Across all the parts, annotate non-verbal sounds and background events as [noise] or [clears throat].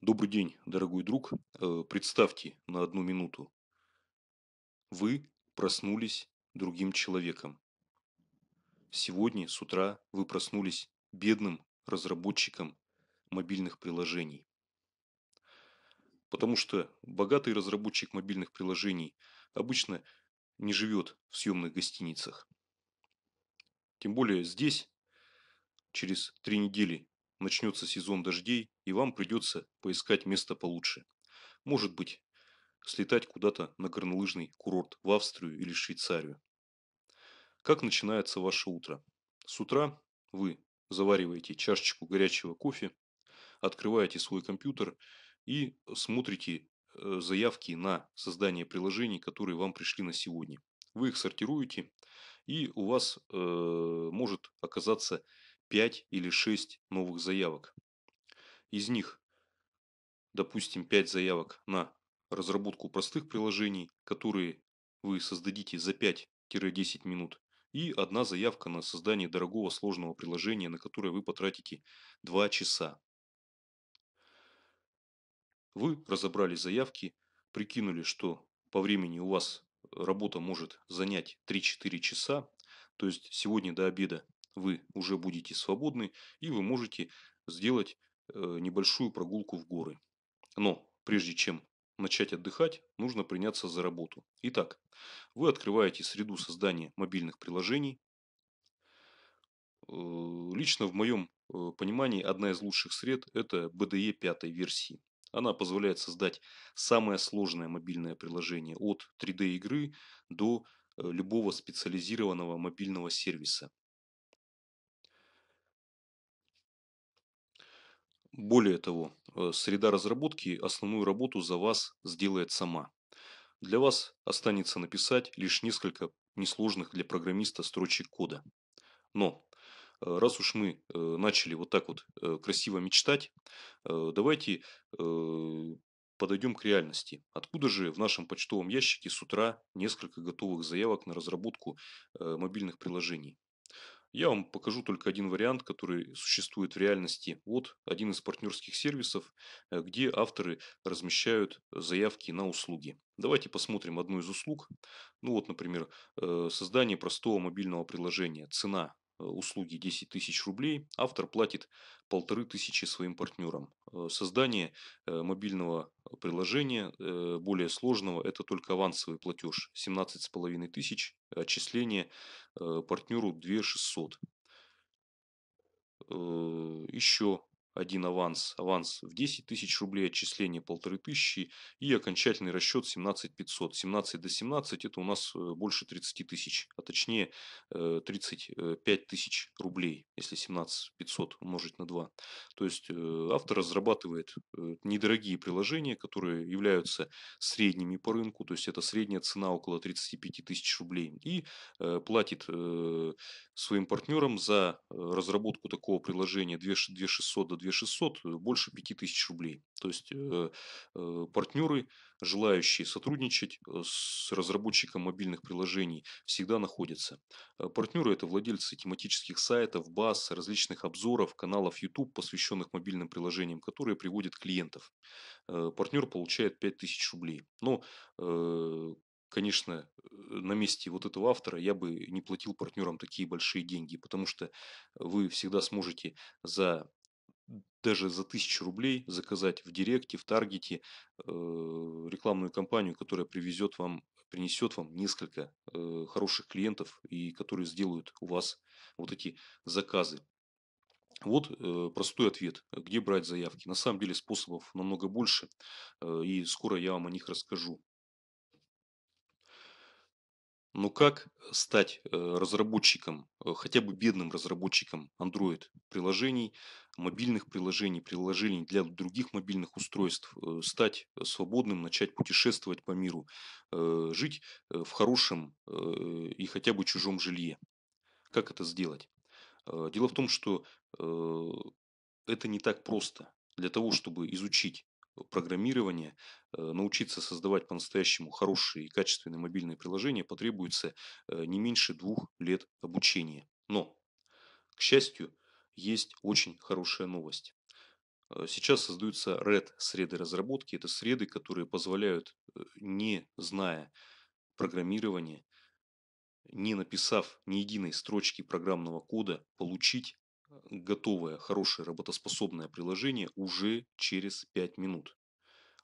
Добрый день, дорогой друг. Э, представьте на одну минуту. Вы проснулись другим человеком. Сегодня с утра вы проснулись бедным разработчиком мобильных приложений. Потому что богатый разработчик мобильных приложений обычно не живет в съемных гостиницах. Тем более здесь через три недели начнется сезон дождей, и вам придется поискать место получше. Может быть, слетать куда-то на горнолыжный курорт в Австрию или Швейцарию. Как начинается ваше утро? С утра вы завариваете чашечку горячего кофе, открываете свой компьютер и смотрите э, заявки на создание приложений, которые вам пришли на сегодня. Вы их сортируете, и у вас э, может оказаться 5 или 6 новых заявок. Из них, допустим, 5 заявок на разработку простых приложений, которые вы создадите за 5-10 минут, и одна заявка на создание дорогого сложного приложения, на которое вы потратите 2 часа. Вы разобрали заявки, прикинули, что по времени у вас работа может занять 3-4 часа, то есть сегодня до обеда вы уже будете свободны, и вы можете сделать э, небольшую прогулку в горы. Но прежде чем начать отдыхать, нужно приняться за работу. Итак, вы открываете среду создания мобильных приложений. Э, лично в моем э, понимании одна из лучших сред – это BDE пятой версии. Она позволяет создать самое сложное мобильное приложение от 3D-игры до любого специализированного мобильного сервиса. Более того, э, среда разработки основную работу за вас сделает сама. Для вас останется написать лишь несколько несложных для программиста строчек кода. Но э, раз уж мы э, начали вот так вот красиво мечтать, давайте подойдем к реальности. Откуда же в нашем почтовом ящике с утра несколько готовых заявок на разработку мобильных приложений? Я вам покажу только один вариант, который существует в реальности. Вот один из партнерских сервисов, э, где авторы размещают заявки на услуги. Давайте посмотрим одну из услуг. Ну вот, например, э, создание простого мобильного приложения. Цена э, услуги 10 тысяч рублей, автор платит полторы тысячи своим партнерам. Создание мобильного приложения э, более сложного – это только авансовый платеж. с половиной тысяч, а отчисление э, партнеру 2 600. Еще один аванс, аванс в 10 тысяч рублей, отчисление полторы тысячи и окончательный расчет 17 500. 17 до 17 это у нас э, больше 30 тысяч, а точнее 35 э, э, тысяч рублей, если 17 500 умножить на 2. То есть автор разрабатывает недорогие приложения, которые являются средними по рынку, то есть это средняя цена около 35 тысяч рублей и платит своим партнерам за разработку такого приложения 2 600 до 2 2600, э, больше 5000 рублей. То есть э, э, партнеры, желающие сотрудничать с разработчиком мобильных приложений, всегда находятся. Партнеры – это владельцы тематических сайтов, баз, различных обзоров, каналов YouTube, посвященных мобильным приложениям, которые приводят клиентов. Партнер получает 5000 рублей. Но конечно, на месте вот этого автора я бы не платил партнерам такие большие деньги, потому что вы всегда сможете за даже за тысячу рублей заказать в Директе, в Таргете э, рекламную кампанию, которая привезет вам, принесет вам несколько э, хороших клиентов и которые сделают у вас вот эти заказы. Вот э, простой ответ, где брать заявки. На самом деле способов намного больше, э, и скоро я вам о них расскажу. Но как стать э, разработчиком, э, хотя бы бедным разработчиком Android-приложений, мобильных приложений, приложений для других мобильных устройств, э, стать э, свободным, начать путешествовать по миру, э, жить в хорошем и хотя бы чужом жилье. Как это сделать? Дело в том, что это не так просто. Для того, чтобы изучить программирование, научиться создавать по-настоящему хорошие и качественные мобильные приложения потребуется не меньше двух лет обучения. Но, к счастью, есть очень хорошая новость. Э, сейчас создаются red среды разработки. Это среды, которые позволяют, э, не зная программирования, не написав ни единой строчки программного кода, получить э, готовое, хорошее, работоспособное приложение уже через 5 минут.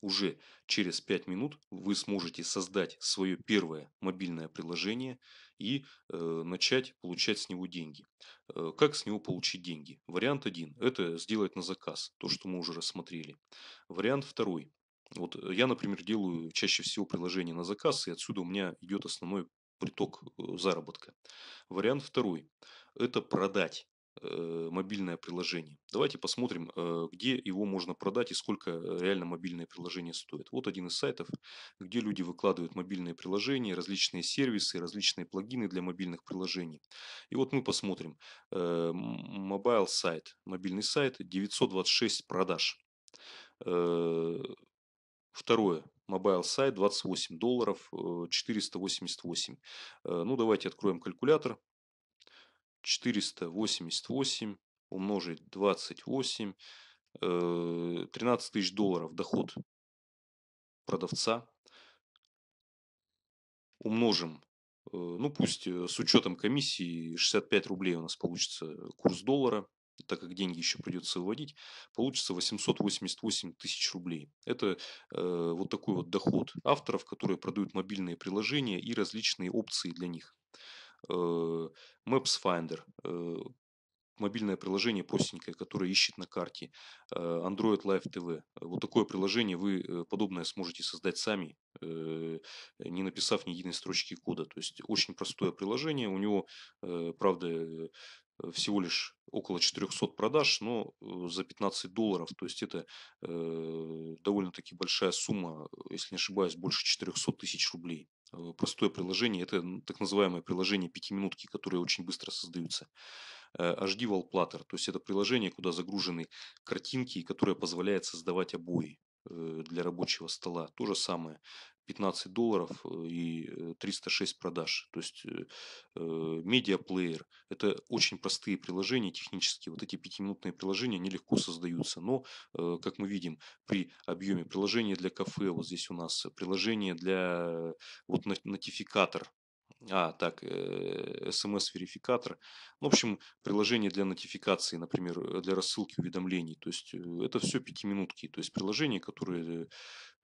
Уже через 5 минут вы сможете создать свое первое мобильное приложение и э, начать получать с него деньги. Э, как с него получить деньги? Вариант один – это сделать на заказ, то, что мы уже рассмотрели. Вариант второй – вот э, я, например, делаю чаще всего приложение на заказ, и отсюда у меня идет основной приток э, заработка. Вариант второй – это продать Э, мобильное приложение. Давайте посмотрим, э, где его можно продать и сколько э, реально мобильное приложение стоит. Вот один из сайтов, где люди выкладывают мобильные приложения, различные сервисы, различные плагины для мобильных приложений. И вот мы посмотрим. Mobile сайт, мобильный сайт, 926 продаж. Второе. мобайл сайт 28 долларов 488. Ну, давайте откроем калькулятор. 488 умножить 28, 13 э, тысяч долларов доход продавца. Умножим, э, ну пусть э, с учетом комиссии 65 рублей у нас получится курс доллара, так как деньги еще придется выводить, получится 888 тысяч рублей. Это э, вот такой вот доход авторов, которые продают мобильные приложения и различные опции для них. Э, Maps Finder, э, мобильное приложение простенькое, которое ищет на карте, э, Android Live TV. Вот такое приложение вы подобное сможете создать сами, не написав ни единой строчки кода. То есть очень простое приложение, у него, правда, всего лишь около 400 продаж, но за 15 долларов, то есть это довольно-таки большая сумма, если не ошибаюсь, больше 400 тысяч рублей простое приложение, это так называемое приложение пятиминутки, которые очень быстро создаются. Э, HD Wallplatter, то есть это приложение, куда загружены картинки, которое позволяет создавать обои. Э, для рабочего стола. То же самое. 15 долларов э, и 306 э, продаж. То есть медиаплеер. Это очень простые приложения технические Вот эти пятиминутные приложения, они легко создаются. Но, как мы видим, при объеме приложения для кафе, вот здесь у нас приложение для вот нотификатор, а, так, э, смс-верификатор. Ну, в общем, приложение для нотификации, например, э, для рассылки уведомлений. То есть э, это все пятиминутки. То есть приложения, которые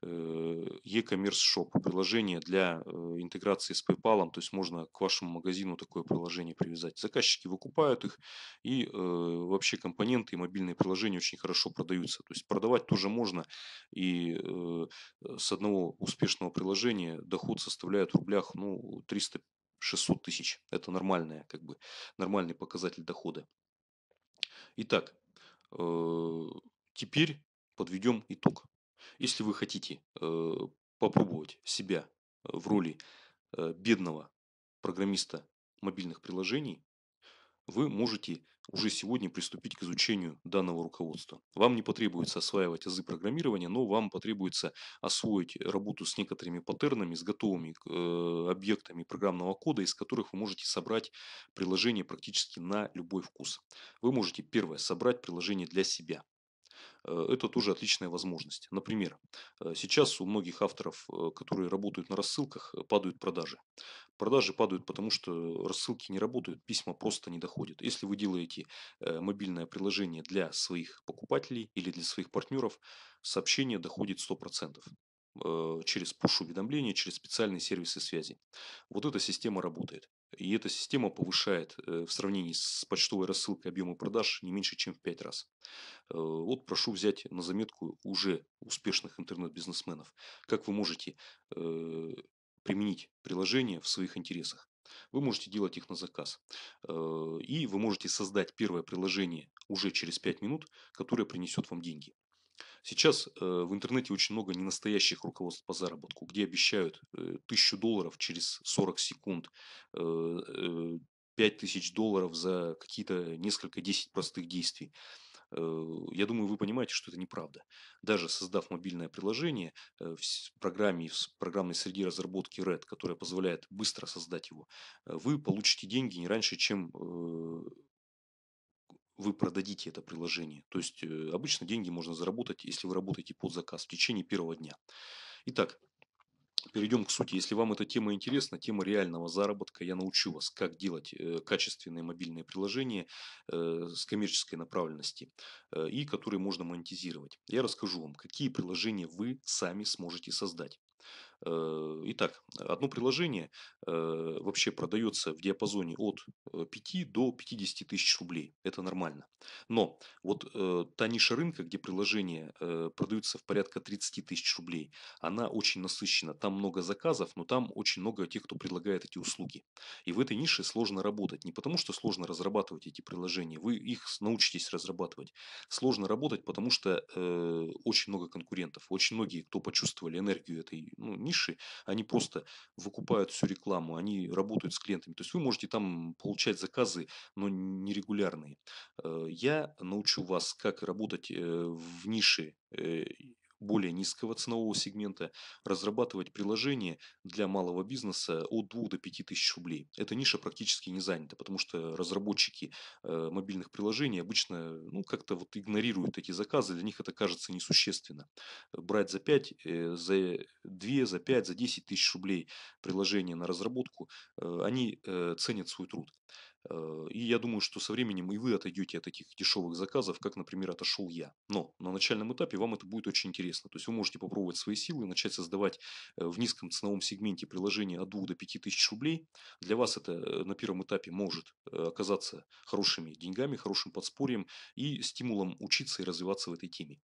Э, e-commerce shop, приложение для э, интеграции с PayPal, то есть можно к вашему магазину такое приложение привязать. Заказчики выкупают их, и э, вообще компоненты и мобильные приложения очень хорошо продаются. То есть продавать тоже можно, и с одного успешного приложения доход составляет в рублях ну, 300 600 тысяч. Это нормальная, как бы, нормальный показатель дохода. Итак, теперь подведем итог. Если вы хотите э, попробовать себя в роли э, бедного программиста мобильных приложений, вы можете уже сегодня приступить к изучению данного руководства. Вам не потребуется осваивать азы программирования, но вам потребуется освоить работу с некоторыми паттернами, с готовыми э, объектами программного кода, из которых вы можете собрать приложение практически на любой вкус. Вы можете, первое, собрать приложение для себя. Э, это тоже отличная возможность. Например, э, сейчас у многих авторов, э, которые работают на рассылках, падают продажи. Продажи падают, потому что рассылки не работают, письма просто не доходят. Если вы делаете мобильное приложение для своих покупателей или для своих партнеров, сообщение доходит 100% через push-уведомления, через специальные сервисы связи. Вот эта система работает. И эта система повышает э, в сравнении с почтовой рассылкой объемы продаж не меньше, чем в 5 раз. Э, вот прошу взять на заметку уже успешных интернет-бизнесменов, как вы можете э, применить приложение в своих интересах. Вы можете делать их на заказ. И вы можете создать первое приложение уже через 5 минут, которое принесет вам деньги. Сейчас э, в интернете очень много ненастоящих руководств по заработку, где обещают э, тысячу долларов через 40 секунд, э, пять 5000 долларов за какие-то несколько 10 простых действий. Я думаю, вы понимаете, что это неправда. Даже создав мобильное приложение в программе, в программной среде разработки Red, которая позволяет быстро создать его, вы получите деньги не раньше, чем вы продадите это приложение. То есть э, обычно деньги можно заработать, если вы работаете под заказ в течение первого дня. Итак, перейдем к сути. Если вам эта тема интересна, тема реального заработка, я научу вас, как делать э, качественные мобильные приложения э, с коммерческой направленности и которые можно монетизировать. Я расскажу вам, какие приложения вы сами сможете создать. Э, итак, одно приложение э, вообще продается в диапазоне от 5 э, до 50 тысяч рублей. Это нормально. Но вот та ниша рынка, где приложения продаются в порядка 30 тысяч рублей, она очень насыщена. Там много заказов, но там очень много тех, кто предлагает эти услуги. И в этой нише сложно работать. Не потому, что сложно разрабатывать эти приложения. Вы их научитесь разрабатывать. Сложно работать, потому что очень много конкурентов. Очень многие, кто почувствовали энергию этой ну, ниши, они просто выкупают всю рекламу, они работают с клиентами. То есть вы можете там получать заказы, но нерегулярные. Э, я научу вас, как работать э, в нише э, более низкого ценового сегмента, разрабатывать приложения для малого бизнеса от 2 до 5 тысяч рублей. Эта ниша практически не занята, потому что разработчики э, мобильных приложений обычно ну, как-то вот игнорируют эти заказы, для них это кажется несущественно. Брать за 5, э, за 2, за 5, за 10 тысяч рублей приложение на разработку, э, они э, ценят свой труд. Э, и я думаю, что со временем и вы отойдете от таких дешевых заказов, как, например, отошел я. Но на начальном этапе вам это будет очень интересно. То есть вы можете попробовать свои силы начать создавать э, в низком ценовом сегменте приложения от 2 до 5 тысяч рублей. Для вас это э, на первом этапе может оказаться хорошими деньгами, хорошим подспорьем и стимулом учиться и развиваться в этой теме.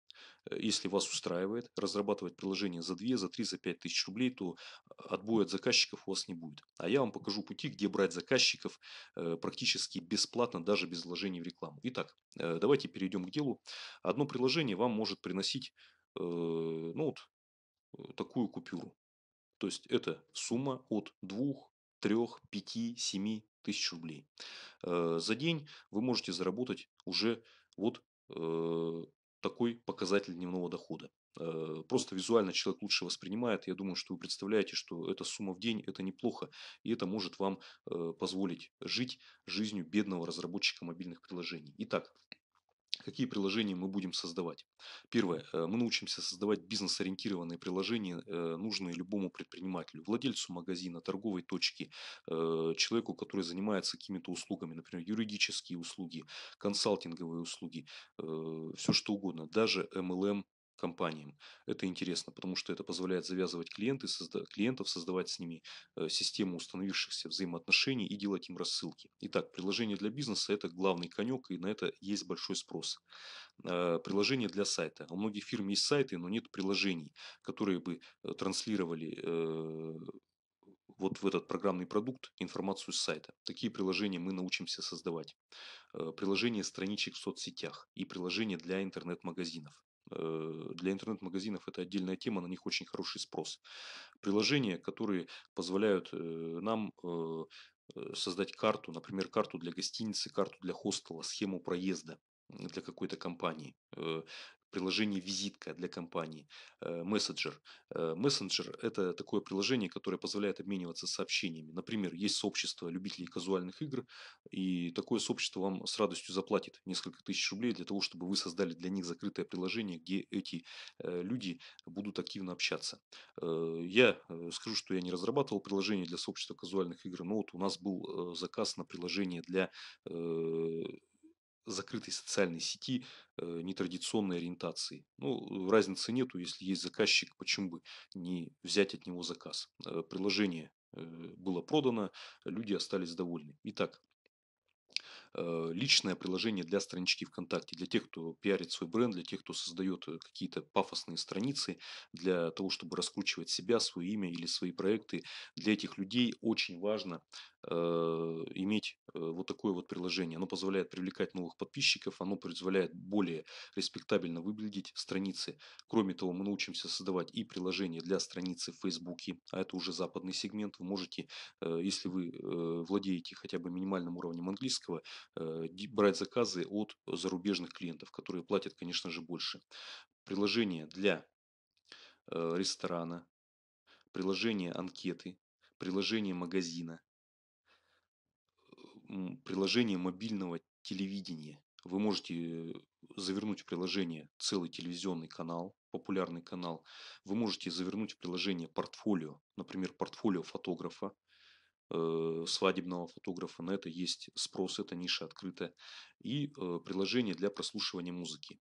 Э, если вас устраивает, разрабатывать приложение за 2, за 3, за 5 тысяч рублей, то э, отбоя от заказчиков у вас не будет. А я вам покажу пути, где брать заказчиков э, практически бесплатно, даже без вложений в рекламу. Итак, давайте перейдем к делу. Одно приложение вам может приносить ну, вот, такую купюру. То есть это сумма от 2, 3, 5, 7 тысяч рублей. За день вы можете заработать уже вот такой показатель дневного дохода. Э, просто визуально человек лучше воспринимает. Я думаю, что вы представляете, что эта сумма в день – это неплохо, и это может вам э, позволить жить жизнью бедного разработчика мобильных приложений. Итак, Какие приложения мы будем создавать? Первое. Э, мы научимся создавать бизнес-ориентированные приложения, э, нужные любому предпринимателю, владельцу магазина, торговой точки, э, человеку, который занимается какими-то услугами, например, юридические услуги, консалтинговые услуги, все что угодно, даже MLM компаниям. Это интересно, потому что это позволяет завязывать клиенты, созда- клиентов, создавать с ними э, систему установившихся взаимоотношений и делать им рассылки. Итак, приложение для бизнеса – это главный конек, и на это есть большой спрос. Э, приложение для сайта. У многих фирм есть сайты, но нет приложений, которые бы э, транслировали э, вот в этот программный продукт информацию с сайта. Такие приложения мы научимся создавать. Э, приложение страничек в соцсетях и приложение для интернет-магазинов. Э, для интернет-магазинов это отдельная тема, на них очень хороший спрос. Приложения, которые позволяют э, нам э, создать карту, например, карту для гостиницы, карту для хостела, схему проезда для какой-то компании приложение «Визитка» для компании, э, мессенджер. Э, мессенджер – это такое приложение, которое позволяет обмениваться сообщениями. Например, есть сообщество любителей казуальных игр, и такое сообщество вам с радостью заплатит несколько тысяч рублей для того, чтобы вы создали для них закрытое приложение, где эти э, люди будут активно общаться. Я скажу, что я не разрабатывал приложение для сообщества казуальных игр, но вот у нас был заказ на приложение для закрытой социальной сети э, нетрадиционной ориентации. Ну, разницы нету, если есть заказчик, почему бы не взять от него заказ. Э, приложение э, было продано, люди остались довольны. Итак, личное приложение для странички ВКонтакте, для тех, кто пиарит свой бренд, для тех, кто создает какие-то пафосные страницы, для того, чтобы раскручивать себя, свое имя или свои проекты. Для этих людей очень важно Э, иметь э, вот такое вот приложение. Оно позволяет привлекать новых подписчиков, оно позволяет более респектабельно выглядеть страницы. Кроме того, мы научимся создавать и приложение для страницы в Facebook, а это уже западный сегмент. Вы можете, э, если вы владеете хотя бы минимальным уровнем английского, брать заказы от зарубежных клиентов, которые платят, конечно же, больше. Приложение для ресторана, приложение анкеты, приложение магазина, приложение мобильного телевидения. Вы можете завернуть в приложение целый телевизионный канал, популярный канал. Вы можете завернуть в приложение портфолио, например, портфолио фотографа, э, свадебного фотографа. На это есть спрос, эта ниша открыта. И э, приложение для прослушивания музыки.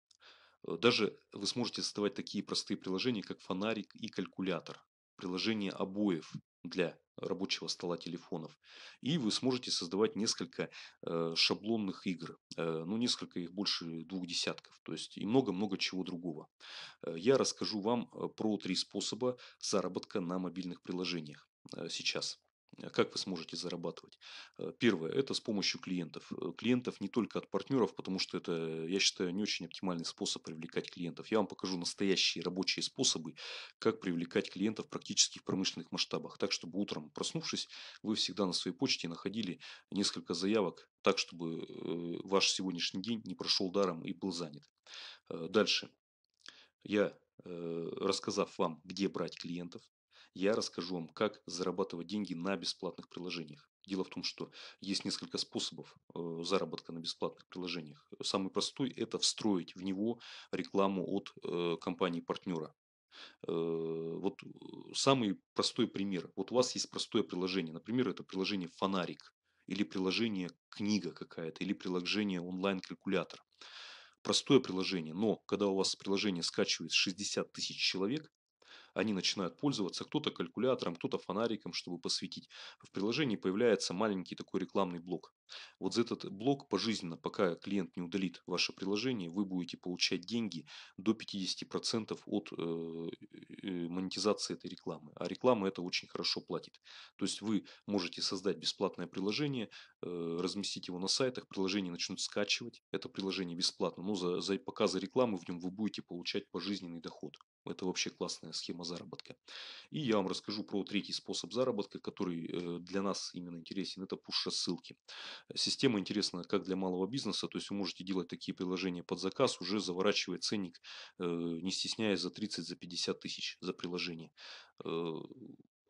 Э, даже вы сможете создавать такие простые приложения, как фонарик и калькулятор приложение обоев для рабочего стола телефонов. И вы сможете создавать несколько э, шаблонных игр. Э, ну, несколько их больше двух десятков. То есть и много-много чего другого. Э, я расскажу вам э, про три способа заработка на мобильных приложениях э, сейчас. А как вы сможете зарабатывать? Э, первое – это с помощью клиентов. Э, клиентов не только от партнеров, потому что это, я считаю, не очень оптимальный способ привлекать клиентов. Я вам покажу настоящие рабочие способы, как привлекать клиентов практически в промышленных масштабах. Так, чтобы утром, проснувшись, вы всегда на своей почте находили несколько заявок, так, чтобы э, ваш сегодняшний день не прошел даром и был занят. Дальше. Я рассказав вам, где брать клиентов, я расскажу вам, как зарабатывать деньги на бесплатных приложениях. Дело в том, что есть несколько способов э, заработка на бесплатных приложениях. Самый простой – это встроить в него рекламу от э, компании-партнера. Э, вот самый простой пример. Вот у вас есть простое приложение. Например, это приложение «Фонарик» или приложение «Книга» какая-то, или приложение «Онлайн-калькулятор». Простое приложение, но когда у вас приложение скачивает 60 тысяч человек, они начинают пользоваться кто-то калькулятором, кто-то фонариком, чтобы посветить. В приложении появляется маленький такой рекламный блок. Вот за этот блок пожизненно, пока клиент не удалит ваше приложение, вы будете получать деньги до 50% от э, монетизации этой рекламы. А реклама это очень хорошо платит. То есть вы можете создать бесплатное приложение, Э, разместить его на сайтах, приложения начнут скачивать. Это приложение бесплатно, но ну, за, за показы рекламы в нем вы будете получать пожизненный доход. Это вообще классная схема заработка. И я вам расскажу про третий способ заработка, который э, для нас именно интересен. Это пуш-рассылки. Система интересна как для малого бизнеса, то есть вы можете делать такие приложения под заказ, уже заворачивая ценник, э, не стесняясь за 30-50 за 50 тысяч за приложение.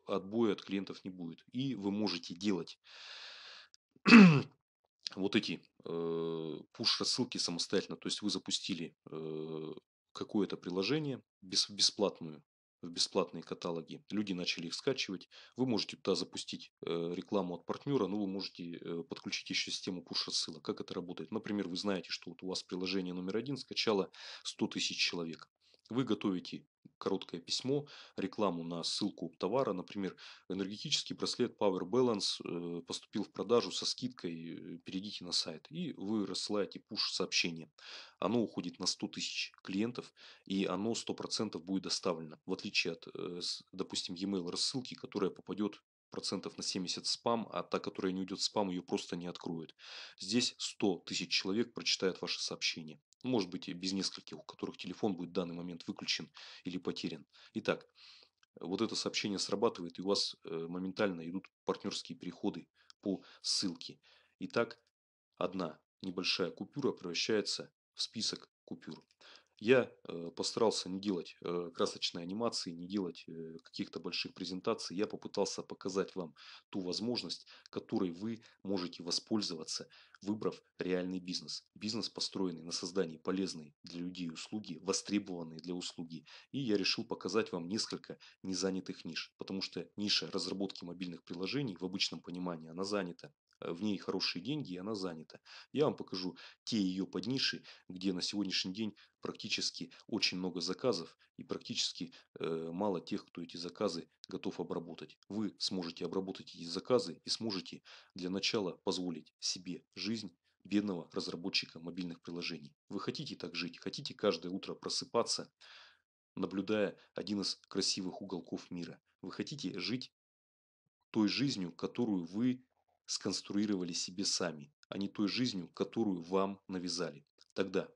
Отбоя от клиентов не будет. И вы можете делать [clears throat] вот эти э, пуш-рассылки самостоятельно, то есть вы запустили э, какое-то приложение без, бесплатную, в бесплатные каталоги, люди начали их скачивать, вы можете туда запустить э, рекламу от партнера, но вы можете э, подключить еще систему пуш-рассылок. Как это работает? Например, вы знаете, что вот у вас приложение номер один скачало 100 тысяч человек. Вы готовите короткое письмо, рекламу на ссылку товара, например, энергетический браслет Power Balance э, поступил в продажу со скидкой, э, перейдите на сайт, и вы рассылаете пуш-сообщение. Оно уходит на 100 тысяч клиентов, и оно 100% будет доставлено, в отличие от, э, допустим, e-mail рассылки, которая попадет процентов на 70 спам, а та, которая не уйдет в спам, ее просто не откроют. Здесь 100 тысяч человек прочитают ваше сообщение может быть, без нескольких, у которых телефон будет в данный момент выключен или потерян. Итак, вот это сообщение срабатывает, и у вас э, моментально идут партнерские переходы по ссылке. Итак, одна небольшая купюра превращается в список купюр я э, постарался не делать э, красочной анимации, не делать э, каких-то больших презентаций. Я попытался показать вам ту возможность, которой вы можете воспользоваться, выбрав реальный бизнес. Бизнес, построенный на создании полезной для людей услуги, востребованной для услуги. И я решил показать вам несколько незанятых ниш, потому что ниша разработки мобильных приложений в обычном понимании, она занята в ней хорошие деньги, и она занята. Я вам покажу те ее подниши, где на сегодняшний день практически очень много заказов и практически э, мало тех, кто эти заказы готов обработать. Вы сможете обработать эти заказы и сможете для начала позволить себе жизнь бедного разработчика мобильных приложений. Вы хотите так жить, хотите каждое утро просыпаться, наблюдая один из красивых уголков мира. Вы хотите жить той жизнью, которую вы сконструировали себе сами, а не той жизнью, которую вам навязали. Тогда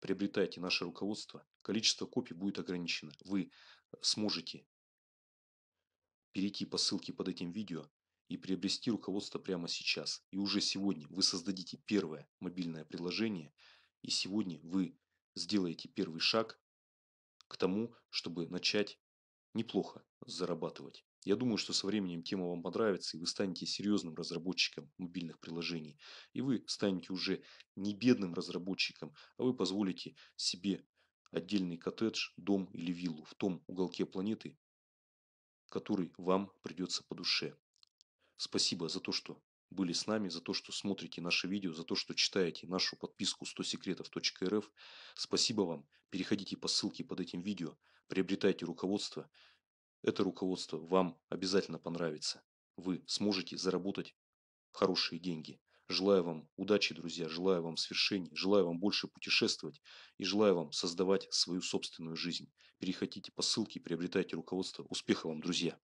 приобретайте наше руководство, количество копий будет ограничено. Вы сможете перейти по ссылке под этим видео и приобрести руководство прямо сейчас. И уже сегодня вы создадите первое мобильное приложение, и сегодня вы сделаете первый шаг к тому, чтобы начать неплохо зарабатывать. Я думаю, что со временем тема вам понравится, и вы станете серьезным разработчиком мобильных приложений. И вы станете уже не бедным разработчиком, а вы позволите себе отдельный коттедж, дом или виллу в том уголке планеты, который вам придется по душе. Спасибо за то, что были с нами, за то, что смотрите наше видео, за то, что читаете нашу подписку 100 секретов.рф. Спасибо вам. Переходите по ссылке под этим видео, приобретайте руководство это руководство вам обязательно понравится. Вы сможете заработать хорошие деньги. Желаю вам удачи, друзья, желаю вам свершений, желаю вам больше путешествовать и желаю вам создавать свою собственную жизнь. Переходите по ссылке, приобретайте руководство. Успехов вам, друзья!